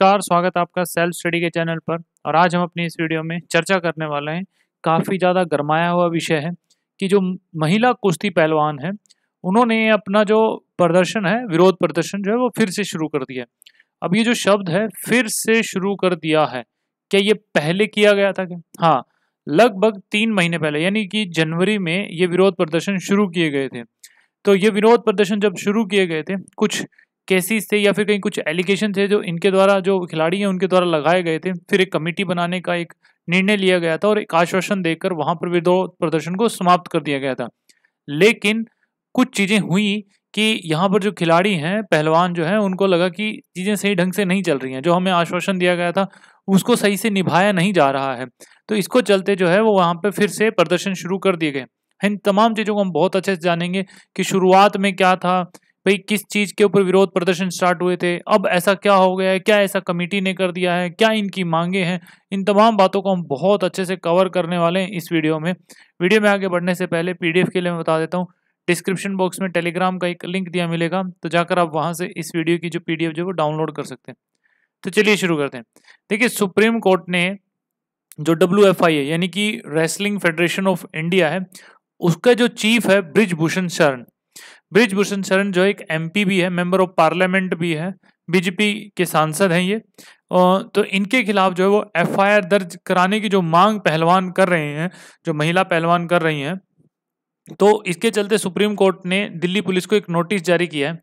नमस्कार स्वागत है आपका सेल्फ स्टडी के चैनल पर और आज हम अपनी इस वीडियो में चर्चा करने वाले हैं काफ़ी ज़्यादा गरमाया हुआ विषय है कि जो महिला कुश्ती पहलवान है उन्होंने अपना जो प्रदर्शन है विरोध प्रदर्शन जो है वो फिर से शुरू कर दिया अब ये जो शब्द है फिर से शुरू कर दिया है क्या ये पहले किया गया था क्या हाँ लगभग तीन महीने पहले यानी कि जनवरी में ये विरोध प्रदर्शन शुरू किए गए थे तो ये विरोध प्रदर्शन जब शुरू किए गए थे कुछ केसेस थे या फिर कहीं कुछ एलिगेशन थे जो इनके द्वारा जो खिलाड़ी हैं उनके द्वारा लगाए गए थे फिर एक कमेटी बनाने का एक निर्णय लिया गया था और एक आश्वासन देकर वहां पर विरोध प्रदर्शन को समाप्त कर दिया गया था लेकिन कुछ चीज़ें हुई कि यहाँ पर जो खिलाड़ी हैं पहलवान जो हैं उनको लगा कि चीज़ें सही ढंग से नहीं चल रही हैं जो हमें आश्वासन दिया गया था उसको सही से निभाया नहीं जा रहा है तो इसको चलते जो है वो वहाँ पर फिर से प्रदर्शन शुरू कर दिए गए इन तमाम चीज़ों को हम बहुत अच्छे से जानेंगे कि शुरुआत में क्या था भाई किस चीज के ऊपर विरोध प्रदर्शन स्टार्ट हुए थे अब ऐसा क्या हो गया है क्या ऐसा कमेटी ने कर दिया है क्या इनकी मांगे हैं इन तमाम बातों को हम बहुत अच्छे से कवर करने वाले हैं इस वीडियो में वीडियो में आगे बढ़ने से पहले पीडीएफ के लिए मैं बता देता हूँ डिस्क्रिप्शन बॉक्स में टेलीग्राम का एक लिंक दिया मिलेगा तो जाकर आप वहाँ से इस वीडियो की जो पीडीएफ जो वो डाउनलोड कर सकते हैं तो चलिए शुरू करते हैं देखिए सुप्रीम कोर्ट ने जो डब्ल्यू एफ आई है यानी कि रेसलिंग फेडरेशन ऑफ इंडिया है उसका जो चीफ है ब्रिजभूषण शरण ब्रिजभूषण शरण जो एक एमपी भी है मेंबर ऑफ पार्लियामेंट भी है बीजेपी के सांसद हैं ये तो इनके खिलाफ जो है वो एफआईआर दर्ज कराने की जो मांग पहलवान कर रहे हैं जो महिला पहलवान कर रही हैं तो इसके चलते सुप्रीम कोर्ट ने दिल्ली पुलिस को एक नोटिस जारी किया है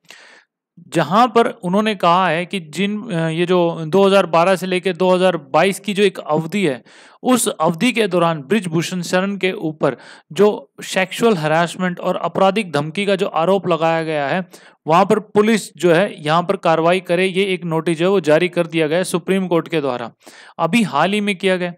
जहां पर उन्होंने कहा है कि जिन ये जो 2012 से लेकर 2022 की जो एक अवधि है उस अवधि के दौरान ब्रिजभूषण शरण के ऊपर जो सेक्सुअल हरासमेंट और आपराधिक धमकी का जो आरोप लगाया गया है वहां पर पुलिस जो है यहाँ पर कार्रवाई करे ये एक नोटिस जो है वो जारी कर दिया गया है सुप्रीम कोर्ट के द्वारा अभी हाल ही में किया गया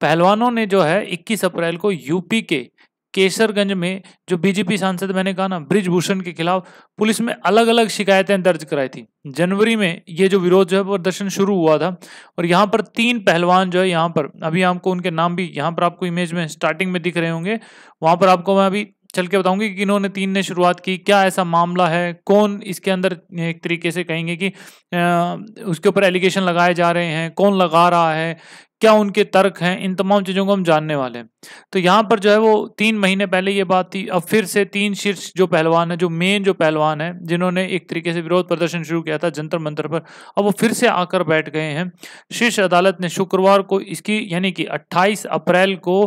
पहलवानों ने जो है 21 अप्रैल को यूपी के केसरगंज में जो बीजेपी सांसद मैंने कहा ना ब्रिजभूषण के खिलाफ पुलिस में अलग अलग शिकायतें दर्ज कराई थी जनवरी में ये जो विरोध जो है प्रदर्शन शुरू हुआ था और यहाँ पर तीन पहलवान जो है यहाँ पर अभी आपको उनके नाम भी यहाँ पर आपको इमेज में स्टार्टिंग में दिख रहे होंगे वहाँ पर आपको मैं अभी चल के बताऊंगी कि इन्होंने तीन ने शुरुआत की क्या ऐसा मामला है कौन इसके अंदर एक तरीके से कहेंगे कि आ, उसके ऊपर एलिगेशन लगाए जा रहे हैं कौन लगा रहा है क्या उनके तर्क हैं इन तमाम चीज़ों को हम जानने वाले हैं तो यहाँ पर जो है वो तीन महीने पहले ये बात थी अब फिर से तीन शीर्ष जो पहलवान है जो मेन जो पहलवान है जिन्होंने एक तरीके से विरोध प्रदर्शन शुरू किया था जंतर मंतर पर अब वो फिर से आकर बैठ गए हैं शीर्ष अदालत ने शुक्रवार को इसकी यानी कि अट्ठाईस अप्रैल को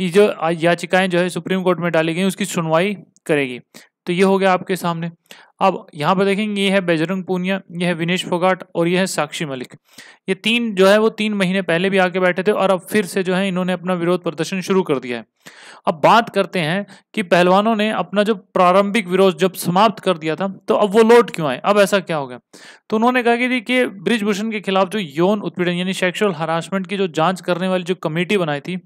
ये जो याचिकाएं जो है सुप्रीम कोर्ट में डाली गई उसकी सुनवाई करेगी तो ये हो गया आपके सामने अब यहाँ पर देखेंगे ये है बेजरंग पूनिया ये है विनेश फोगाट और ये है साक्षी मलिक ये तीन जो है वो तीन महीने पहले भी आके बैठे थे और अब फिर से जो है इन्होंने अपना विरोध प्रदर्शन शुरू कर दिया है अब बात करते हैं कि पहलवानों ने अपना जो प्रारंभिक विरोध जब समाप्त कर दिया था तो अब वो लौट क्यों आए अब ऐसा क्या हो गया तो उन्होंने कहा कि देखिए ब्रिजभूषण के खिलाफ जो यौन उत्पीड़न यानी सेक्शुअल हरासमेंट की जो जाँच करने वाली जो कमेटी बनाई थी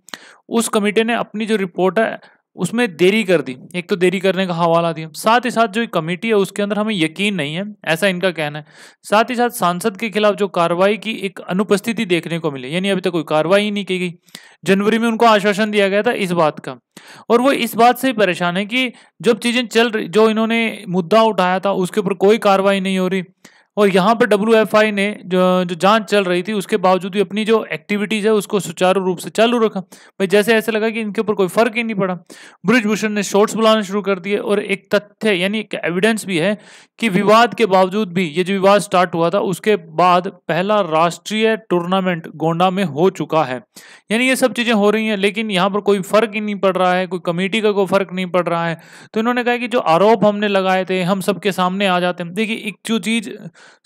उस कमेटी ने अपनी जो रिपोर्ट है उसमें देरी कर दी एक तो देरी करने का हवाला दिया साथ ही साथ जो कमेटी है उसके अंदर हमें यकीन नहीं है ऐसा इनका कहना है साथ ही साथ सांसद के खिलाफ जो कार्रवाई की एक अनुपस्थिति देखने को मिली यानी अभी तक कोई कार्रवाई नहीं की गई जनवरी में उनको आश्वासन दिया गया था इस बात का और वो इस बात से परेशान है कि जब चीज़ें चल रही जो इन्होंने मुद्दा उठाया था उसके ऊपर कोई कार्रवाई नहीं हो रही और यहाँ पर डब्ल्यू ने जो जो जाँच चल रही थी उसके बावजूद भी अपनी जो एक्टिविटीज़ है उसको सुचारू रूप से चालू रखा भाई जैसे ऐसे लगा कि इनके ऊपर कोई फर्क ही नहीं पड़ा ब्रिजभूषण ने शॉर्ट्स बुलाना शुरू कर दिए और एक तथ्य यानी एक एविडेंस भी है कि विवाद के बावजूद भी ये जो विवाद स्टार्ट हुआ था उसके बाद पहला राष्ट्रीय टूर्नामेंट गोंडा में हो चुका है यानी ये सब चीज़ें हो रही हैं लेकिन यहाँ पर कोई फर्क ही नहीं पड़ रहा है कोई कमेटी का कोई फर्क नहीं पड़ रहा है तो इन्होंने कहा कि जो आरोप हमने लगाए थे हम सबके सामने आ जाते हैं देखिए एक जो चीज़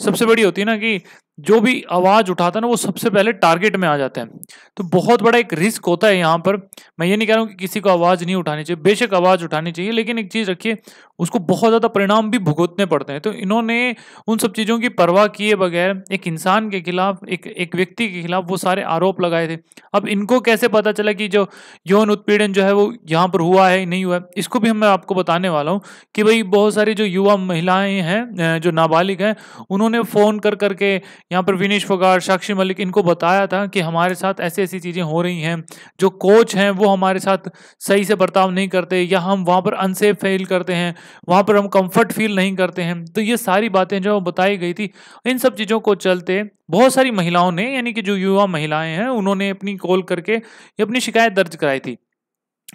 सबसे बड़ी होती है ना कि जो भी आवाज उठाता है ना वो सबसे पहले टारगेट में आ जाते हैं तो बहुत बड़ा एक रिस्क होता है यहाँ पर मैं ये नहीं कह रहा हूँ कि किसी को आवाज़ नहीं उठानी चाहिए बेशक आवाज़ उठानी चाहिए लेकिन एक चीज़ रखिए उसको बहुत ज़्यादा परिणाम भी भुगतने पड़ते हैं तो इन्होंने उन सब चीज़ों की परवाह किए बगैर एक इंसान के खिलाफ एक एक व्यक्ति के खिलाफ वो सारे आरोप लगाए थे अब इनको कैसे पता चला कि जो यौन उत्पीड़न जो है वो यहाँ पर हुआ है नहीं हुआ है इसको भी मैं आपको बताने वाला हूँ कि भाई बहुत सारी जो युवा महिलाएं हैं जो नाबालिग हैं उन्होंने फ़ोन कर करके यहाँ पर विनेश फोगाट साक्षी मलिक इनको बताया था कि हमारे साथ ऐसी ऐसी चीज़ें हो रही हैं जो कोच हैं वो हमारे साथ सही से बर्ताव नहीं करते या हम वहाँ पर अनसेफ फील करते हैं वहाँ पर हम कंफर्ट फील नहीं करते हैं तो ये सारी बातें जो बताई गई थी इन सब चीज़ों को चलते बहुत सारी महिलाओं ने यानी कि जो युवा महिलाएं हैं उन्होंने अपनी कॉल करके अपनी शिकायत दर्ज कराई थी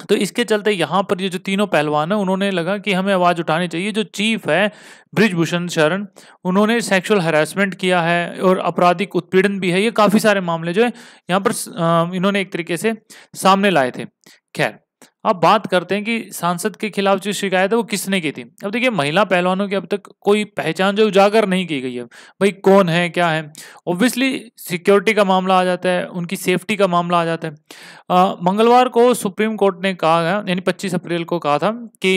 तो इसके चलते यहाँ पर ये जो तीनों पहलवान हैं उन्होंने लगा कि हमें आवाज़ उठानी चाहिए जो चीफ है ब्रिजभूषण शरण उन्होंने सेक्सुअल हरासमेंट किया है और आपराधिक उत्पीड़न भी है ये काफ़ी सारे मामले जो है यहाँ पर इन्होंने एक तरीके से सामने लाए थे खैर अब बात करते हैं कि सांसद के खिलाफ जो शिकायत है वो किसने की थी अब देखिए महिला पहलवानों की अब तक कोई पहचान जो उजागर नहीं की गई है भाई कौन है क्या है ऑब्वियसली सिक्योरिटी का मामला आ जाता है उनकी सेफ्टी का मामला आ जाता है आ, मंगलवार को सुप्रीम कोर्ट ने कहा यानी पच्चीस अप्रैल को कहा था कि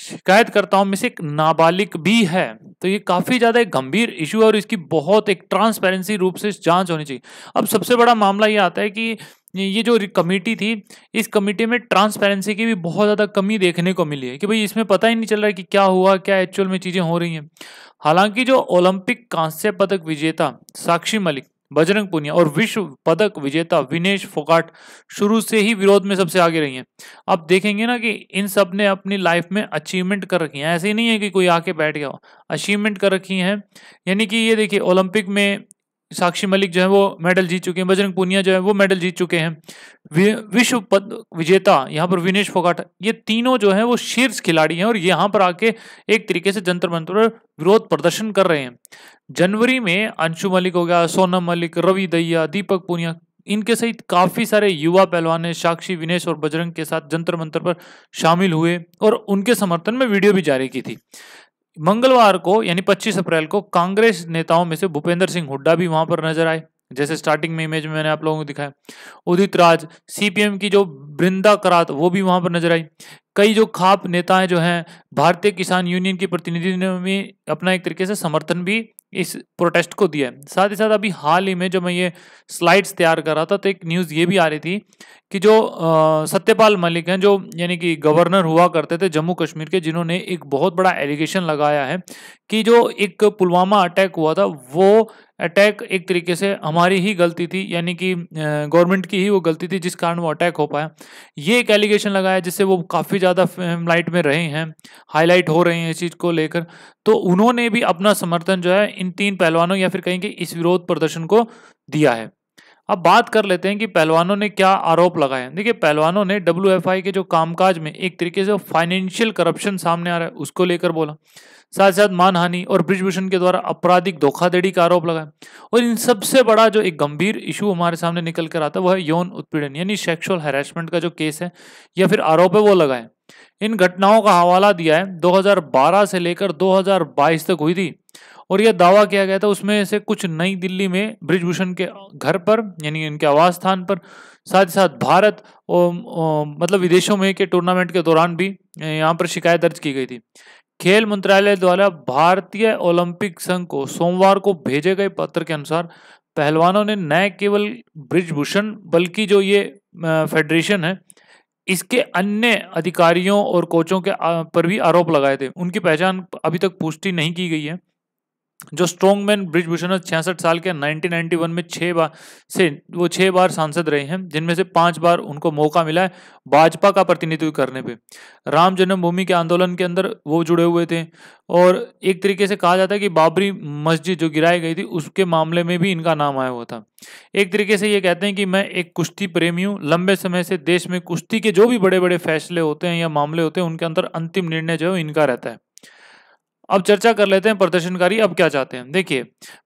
शिकायतकर्ताओं में से एक नाबालिग भी है तो ये काफ़ी ज़्यादा एक गंभीर इशू है और इसकी बहुत एक ट्रांसपेरेंसी रूप से जांच होनी चाहिए अब सबसे बड़ा मामला ये आता है कि ये जो कमेटी थी इस कमेटी में ट्रांसपेरेंसी की भी बहुत ज़्यादा कमी देखने को मिली है कि भाई इसमें पता ही नहीं चल रहा है कि क्या हुआ क्या एक्चुअल में चीज़ें हो रही हैं हालांकि जो ओलंपिक कांस्य पदक विजेता साक्षी मलिक बजरंग पुनिया और विश्व पदक विजेता विनेश फोगाट शुरू से ही विरोध में सबसे आगे रही हैं आप देखेंगे ना कि इन सब ने अपनी लाइफ में अचीवमेंट कर रखी हैं ऐसे ही नहीं है कि कोई आके बैठ गया हो अचीवमेंट कर रखी हैं यानी कि ये देखिए ओलंपिक में साक्षी मलिक जो है वो मेडल जीत चुके हैं बजरंग पुनिया जो है वो मेडल जीत चुके हैं विश्व पद विजेता यहाँ पर विनेश फोगाट ये तीनों जो है वो शीर्ष खिलाड़ी हैं और यहाँ पर आके एक तरीके से जंतर मंत्र विरोध प्रदर्शन कर रहे हैं जनवरी में अंशु मलिक हो गया सोनम मलिक रवि दहिया दीपक पुनिया इनके सहित काफ़ी सारे युवा पहलवान साक्षी विनेश और बजरंग के साथ जंतर मंत्र पर शामिल हुए और उनके समर्थन में वीडियो भी जारी की थी मंगलवार को यानी पच्चीस हम्म। अप्रैल को कांग्रेस नेताओं में से भूपेंद्र सिंह हुड्डा भी वहां पर नजर आए जैसे स्टार्टिंग में इमेज में मैंने आप लोगों को दिखाया उदित राज सीपीएम की जो वृंदा करात वो भी वहां पर नजर आई कई जो खाप नेताएं है जो हैं भारतीय किसान यूनियन की प्रतिनिधि ने भी अपना एक तरीके से समर्थन भी इस प्रोटेस्ट को दिया है साथ ही साथ अभी हाल ही में जब मैं ये स्लाइड्स तैयार कर रहा था तो एक न्यूज़ ये भी आ रही थी कि जो सत्यपाल मलिक हैं जो यानी कि गवर्नर हुआ करते थे जम्मू कश्मीर के जिन्होंने एक बहुत बड़ा एलिगेशन लगाया है कि जो एक पुलवामा अटैक हुआ था वो अटैक एक तरीके से हमारी ही गलती थी यानी कि गवर्नमेंट की ही वो गलती थी जिस कारण वो अटैक हो पाया ये एक एलिगेशन लगाया जिससे वो काफ़ी ज़्यादा लाइट में रहे हैं हाईलाइट हो रहे हैं इस चीज़ को लेकर तो उन्होंने भी अपना समर्थन जो है इन तीन पहलवानों या फिर कहेंगे इस विरोध प्रदर्शन को दिया है अब बात कर लेते हैं कि पहलवानों ने क्या आरोप लगाए हैं देखिए पहलवानों ने डब्ल्यू के जो कामकाज में एक तरीके से फाइनेंशियल करप्शन सामने आ रहा है उसको लेकर बोला साथ साथ मानहानि और ब्रिजभूषण के द्वारा आपराधिक धोखाधड़ी का आरोप लगाया और इन सबसे बड़ा जो एक गंभीर इशू हमारे सामने निकल कर आता है वह है यौन उत्पीड़न यानी सेक्सुअल हेरासमेंट का जो केस है या फिर आरोप है वो लगाए इन घटनाओं का हवाला दिया है 2012 से लेकर 2022 तक हुई थी और यह दावा किया गया था उसमें से कुछ नई दिल्ली में ब्रिजभूषण के घर पर यानी इनके आवास स्थान पर साथ ही साथ भारत और मतलब विदेशों में के टूर्नामेंट के दौरान भी यहाँ पर शिकायत दर्ज की गई थी खेल मंत्रालय द्वारा भारतीय ओलंपिक संघ को सोमवार को भेजे गए पत्र के अनुसार पहलवानों ने न केवल ब्रिजभूषण बल्कि जो ये फेडरेशन है इसके अन्य अधिकारियों और कोचों के पर भी आरोप लगाए थे उनकी पहचान अभी तक पुष्टि नहीं की गई है जो स्ट्रॉन्ग मैन ब्रिजभूषण छियासठ साल के 1991 में छः बार से वो छः बार सांसद रहे हैं जिनमें से पांच बार उनको मौका मिला है भाजपा का प्रतिनिधित्व करने पे राम जन्मभूमि के आंदोलन के अंदर वो जुड़े हुए थे और एक तरीके से कहा जाता है कि बाबरी मस्जिद जो गिराई गई थी उसके मामले में भी इनका नाम आया हुआ था एक तरीके से ये कहते हैं कि मैं एक कुश्ती प्रेमी हूँ लंबे समय से देश में कुश्ती के जो भी बड़े बड़े फैसले होते हैं या मामले होते हैं उनके अंदर अंतिम निर्णय जो है इनका रहता है अब चर्चा कर लेते हैं प्रदर्शनकारी अब क्या चाहते हैं देखिए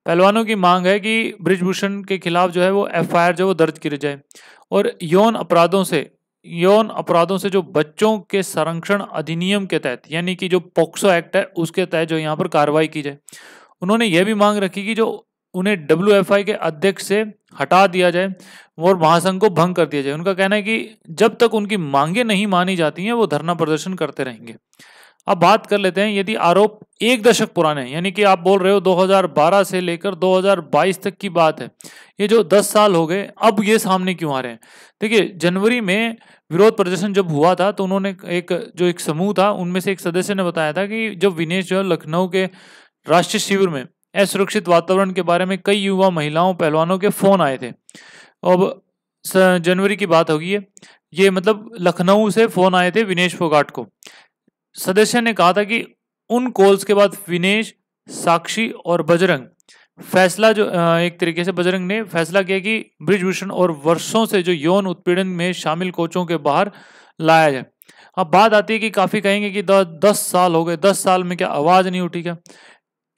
पहलवानों की मांग है कि ब्रिजभूषण के खिलाफ जो है वो एफ जो वो दर्ज की जाए और यौन अपराधों से यौन अपराधों से जो बच्चों के संरक्षण अधिनियम के तहत यानी कि जो पोक्सो एक्ट है उसके तहत जो यहाँ पर कार्रवाई की जाए उन्होंने यह भी मांग रखी कि जो उन्हें डब्ल्यू के अध्यक्ष से हटा दिया जाए और महासंघ को भंग कर दिया जाए उनका कहना है कि जब तक उनकी मांगे नहीं मानी जाती हैं वो धरना प्रदर्शन करते रहेंगे अब बात कर लेते हैं यदि आरोप एक दशक पुराने यानी कि आप बोल रहे हो 2012 से लेकर 2022 तक की बात है ये जो 10 साल हो गए अब ये सामने क्यों आ रहे हैं देखिए जनवरी में विरोध प्रदर्शन जब हुआ था तो उन्होंने एक जो एक समूह था उनमें से एक सदस्य ने बताया था कि जब विनेश जो लखनऊ के राष्ट्रीय शिविर में असुरक्षित वातावरण के बारे में कई युवा महिलाओं पहलवानों के फोन आए थे अब जनवरी की बात होगी ये ये मतलब लखनऊ से फोन आए थे विनेश फोगाट को सदस्य ने कहा था कि उन कॉल्स के बाद विनेश साक्षी और बजरंग फैसला जो एक तरीके से बजरंग ने फैसला किया कि ब्रिजभूषण और वर्षों से जो यौन उत्पीड़न में शामिल कोचों के बाहर लाया जाए अब बात आती है कि काफ़ी कहेंगे कि दस दस साल हो गए दस साल में क्या आवाज़ नहीं उठी क्या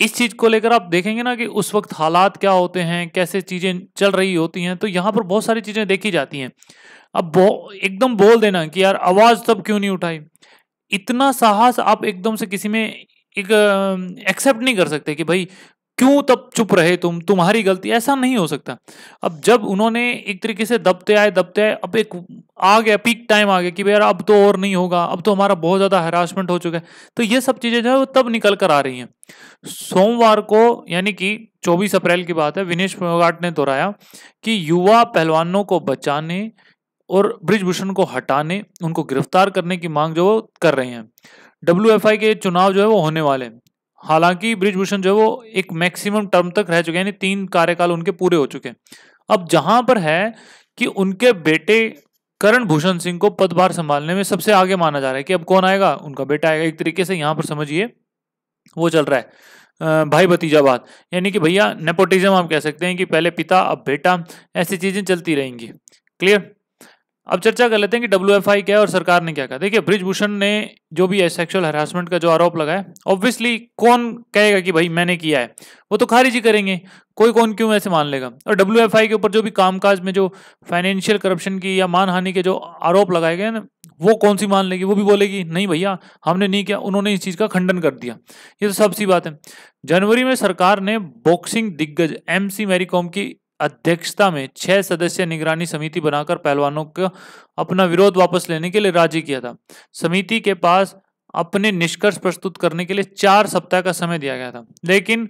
इस चीज़ को लेकर आप देखेंगे ना कि उस वक्त हालात क्या होते हैं कैसे चीज़ें चल रही होती हैं तो यहाँ पर बहुत सारी चीज़ें देखी जाती हैं अब एकदम बोल देना कि यार आवाज़ तब क्यों नहीं उठाई इतना साहस आप एकदम से किसी में एक एक्सेप्ट नहीं कर सकते कि भाई क्यों तब चुप रहे तुम तुम्हारी गलती ऐसा नहीं हो सकता अब जब उन्होंने एक तरीके से दबते आए दबते आए अब एक आ गया पीक टाइम आ गया कि भाई यार अब तो और नहीं होगा अब तो हमारा बहुत ज़्यादा हरासमेंट हो चुका है तो ये सब चीज़ें जो है वो तब निकल कर आ रही हैं सोमवार को यानी कि 24 अप्रैल की बात है विनेश फोगाट ने दोहराया कि युवा पहलवानों को बचाने और ब्रिजभूषण को हटाने उनको गिरफ्तार करने की मांग जो वो कर रहे हैं डब्ल्यू के चुनाव जो है वो होने वाले हैं हालांकि ब्रिजभूषण जो है वो एक मैक्सिमम टर्म तक रह चुके हैं यानी तीन कार्यकाल उनके पूरे हो चुके हैं अब जहां पर है कि उनके बेटे करण भूषण सिंह को पदभार संभालने में सबसे आगे माना जा रहा है कि अब कौन आएगा उनका बेटा आएगा एक तरीके से यहाँ पर समझिए वो चल रहा है भाई भतीजाबाद यानी कि भैया नेपोटिज्म आप कह सकते हैं कि पहले पिता अब बेटा ऐसी चीजें चलती रहेंगी क्लियर अब चर्चा कर लेते हैं कि डब्ल्यू क्या है और सरकार ने क्या कहा देखिए ब्रिजभूषण ने जो भी सेक्सुअल हरासमेंट का जो आरोप लगाया ऑब्वियसली कौन कहेगा कि भाई मैंने किया है वो तो खारिज ही करेंगे कोई कौन क्यों ऐसे मान लेगा और डब्ल्यू के ऊपर जो भी कामकाज में जो फाइनेंशियल करप्शन की या मानहानि के जो आरोप लगाए गए ना वो कौन सी मान लेगी वो भी बोलेगी नहीं भैया हमने नहीं किया उन्होंने इस चीज़ का खंडन कर दिया ये तो सब सी बात है जनवरी में सरकार ने बॉक्सिंग दिग्गज एम सी कॉम की अध्यक्षता में छह सदस्य निगरानी समिति बनाकर पहलवानों को अपना विरोध वापस लेने के लिए राजी किया था समिति के पास अपने निष्कर्ष प्रस्तुत करने के लिए चार सप्ताह का समय दिया गया था लेकिन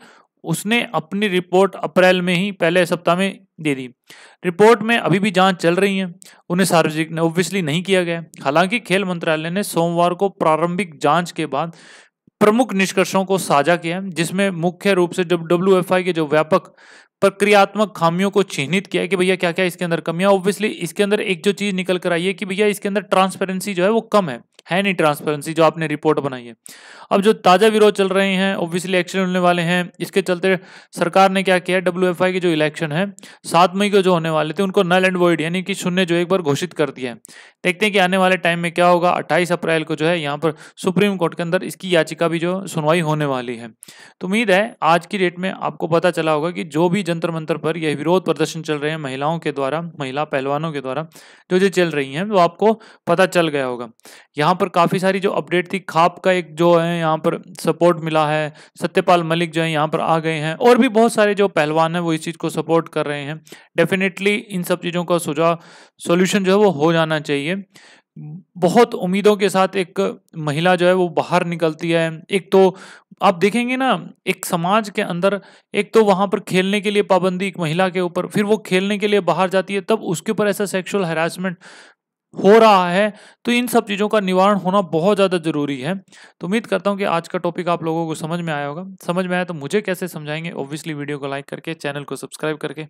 उसने अपनी रिपोर्ट अप्रैल में ही पहले सप्ताह में दे दी रिपोर्ट में अभी भी जांच चल रही है उन्हें सार्वजनिक ऑब्वियसली नहीं किया गया हालांकि खेल मंत्रालय ने सोमवार को प्रारंभिक जांच के बाद प्रमुख निष्कर्षों को साझा किया जिसमें मुख्य रूप से जब डब्ल्यू के जो व्यापक प्रक्रियात्मक खामियों को चिन्हित किया कि भैया क्या क्या इसके अंदर कमियां ऑब्वियसली इसके अंदर एक जो चीज निकल कर आई है कि भैया इसके अंदर ट्रांसपेरेंसी जो है वो कम है है नहीं ट्रांसपेरेंसी जो आपने रिपोर्ट बनाई है अब जो ताज़ा विरोध चल रहे हैं ऑब्वियसली इलेक्शन होने वाले हैं इसके चलते सरकार ने क्या किया डब्ल्यू एफ आई के जो इलेक्शन है सात मई को जो होने वाले थे उनको नल एंड वॉइड यानी कि शून्य जो एक बार घोषित कर दिया है देखते हैं कि आने वाले टाइम में क्या होगा अट्ठाईस अप्रैल को जो है यहाँ पर सुप्रीम कोर्ट के अंदर इसकी याचिका भी जो सुनवाई होने वाली है तो उम्मीद है आज की डेट में आपको पता चला होगा कि जो भी जंतर मंत्र पर यह विरोध प्रदर्शन चल रहे हैं महिलाओं के द्वारा महिला पहलवानों के द्वारा जो जो चल रही हैं वो आपको पता चल गया होगा यहाँ पर काफ़ी सारी जो अपडेट थी खाप का एक जो है यहाँ पर सपोर्ट मिला है सत्यपाल मलिक जो है यहाँ पर आ गए हैं और भी बहुत सारे जो पहलवान हैं वो इस चीज़ को सपोर्ट कर रहे हैं डेफिनेटली इन सब चीज़ों का सुझाव सोल्यूशन जो है वो हो जाना चाहिए बहुत उम्मीदों के साथ एक महिला जो है वो बाहर निकलती है एक तो आप देखेंगे ना एक समाज के अंदर एक तो वहां पर खेलने के लिए पाबंदी एक महिला के ऊपर फिर वो खेलने के लिए बाहर जाती है तब उसके ऊपर ऐसा सेक्सुअल हरासमेंट हो रहा है तो इन सब चीज़ों का निवारण होना बहुत ज़्यादा ज़रूरी है तो उम्मीद करता हूँ कि आज का टॉपिक आप लोगों को समझ में आया होगा समझ में आया तो मुझे कैसे समझाएंगे ऑब्वियसली वीडियो को लाइक करके चैनल को सब्सक्राइब करके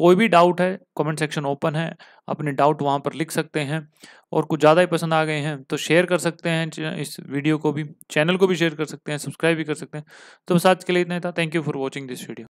कोई भी डाउट है कमेंट सेक्शन ओपन है अपने डाउट वहाँ पर लिख सकते हैं और कुछ ज़्यादा ही पसंद आ गए हैं तो शेयर कर सकते हैं इस वीडियो को भी चैनल को भी शेयर कर सकते हैं सब्सक्राइब भी कर सकते हैं तो बस आज के लिए इतना था thank you for watching this video